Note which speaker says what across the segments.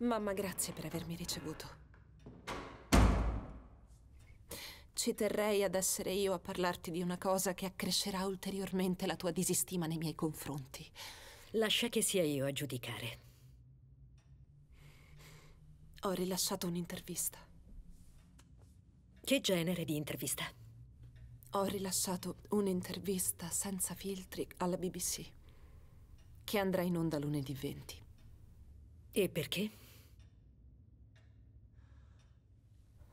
Speaker 1: Mamma, grazie per avermi ricevuto. Ci terrei ad essere io a parlarti di una cosa che accrescerà ulteriormente la tua disistima nei miei confronti. Lascia che sia io a giudicare. Ho rilasciato un'intervista. Che genere di intervista? Ho rilasciato un'intervista senza filtri alla BBC, che andrà in onda lunedì 20. E perché?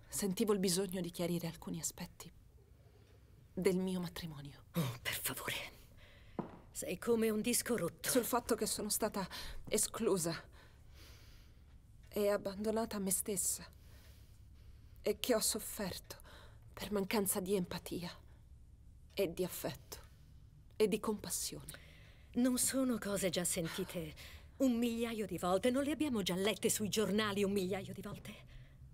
Speaker 1: Sentivo il bisogno di chiarire alcuni aspetti del mio matrimonio. Oh, per favore. Sei come un disco rotto. Sul fatto che sono stata esclusa e abbandonata a me stessa e che ho sofferto per mancanza di empatia e di affetto e di compassione. Non sono cose già sentite un
Speaker 2: migliaio di volte, non le abbiamo già lette sui giornali un migliaio di volte.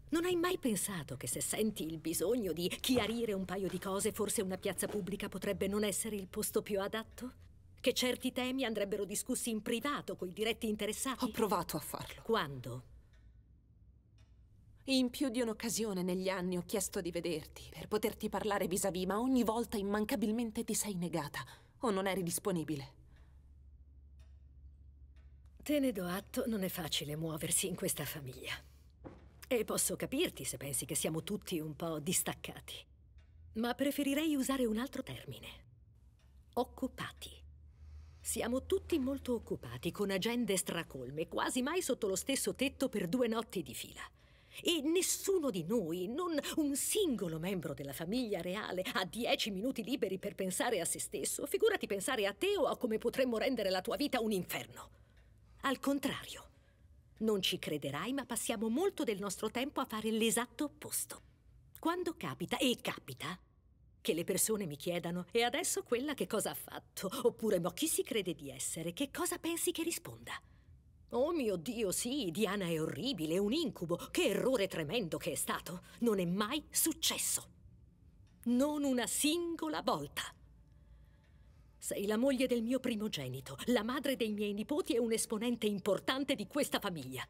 Speaker 2: Non hai mai pensato che se senti il bisogno di chiarire un paio di cose, forse una piazza pubblica potrebbe non essere il posto più adatto? Che certi temi andrebbero discussi in privato coi diretti interessati? Ho provato a farlo. Quando?
Speaker 1: In più di un'occasione negli anni ho chiesto di vederti, per poterti parlare vis-à-vis, ma ogni volta immancabilmente ti sei negata o non eri disponibile. Te ne do
Speaker 2: atto, non è facile muoversi in questa famiglia. E posso capirti se pensi che siamo tutti un po' distaccati. Ma preferirei usare un altro termine. Occupati. Siamo tutti molto occupati, con agende stracolme, quasi mai sotto lo stesso tetto per due notti di fila. E nessuno di noi, non un singolo membro della famiglia reale, ha dieci minuti liberi per pensare a se stesso. Figurati pensare a te o a come potremmo rendere la tua vita un inferno. Al contrario, non ci crederai, ma passiamo molto del nostro tempo a fare l'esatto opposto. Quando capita, e capita, che le persone mi chiedano e adesso quella che cosa ha fatto, oppure ma chi si crede di essere, che cosa pensi che risponda? Oh mio Dio, sì, Diana è orribile, un incubo. Che errore tremendo che è stato. Non è mai successo. Non una singola volta. Sei la moglie del mio primogenito, la madre dei miei nipoti e un esponente importante di questa famiglia.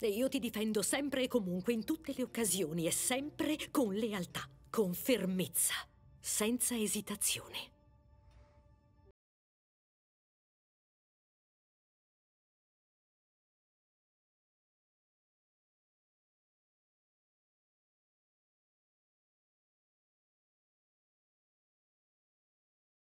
Speaker 2: E io ti difendo sempre e comunque in tutte le occasioni e sempre con lealtà, con fermezza, senza esitazione.